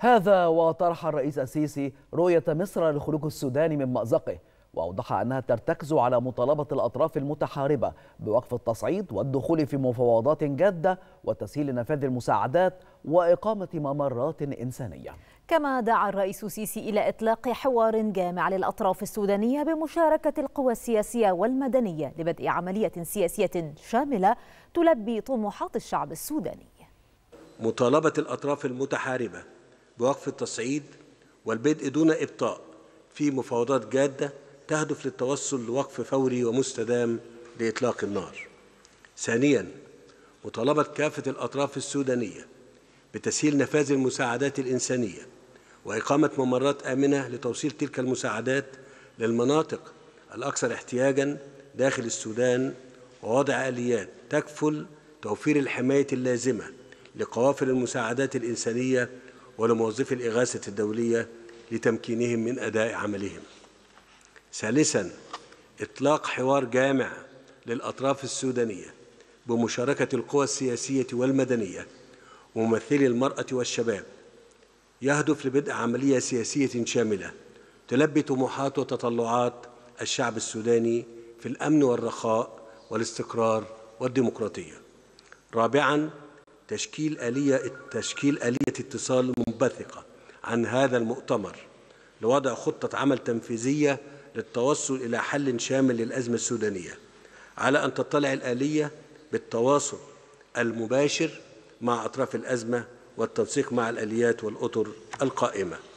هذا وطرح الرئيس السيسي رؤية مصر لخروج السودان من مأزقه وأوضح أنها ترتكز على مطالبة الأطراف المتحاربة بوقف التصعيد والدخول في مفاوضات جادة وتسهيل نفاذ المساعدات وإقامة ممرات إنسانية كما دعا الرئيس السيسي إلى إطلاق حوار جامع للأطراف السودانية بمشاركة القوى السياسية والمدنية لبدء عملية سياسية شاملة تلبي طموحات الشعب السوداني مطالبة الأطراف المتحاربة بوقف التصعيد والبدء دون إبطاء في مفاوضات جادة تهدف للتوصل لوقف فوري ومستدام لإطلاق النار ثانياً مطالبة كافة الأطراف السودانية بتسهيل نفاذ المساعدات الإنسانية وإقامة ممرات آمنة لتوصيل تلك المساعدات للمناطق الأكثر احتياجاً داخل السودان ووضع آليات تكفل توفير الحماية اللازمة لقوافل المساعدات الإنسانية ولموظفي الإغاثة الدولية لتمكينهم من أداء عملهم ثالثا إطلاق حوار جامع للأطراف السودانية بمشاركة القوى السياسية والمدنية وممثلي المرأة والشباب يهدف لبدء عملية سياسية شاملة تلبي طموحات وتطلعات الشعب السوداني في الأمن والرخاء والاستقرار والديمقراطية رابعاً تشكيل آلية تشكيل آلية اتصال منبثقة عن هذا المؤتمر لوضع خطة عمل تنفيذية للتوصل إلى حل شامل للأزمة السودانية على أن تطلع الآلية بالتواصل المباشر مع أطراف الأزمة والتنسيق مع الآليات والأطر القائمة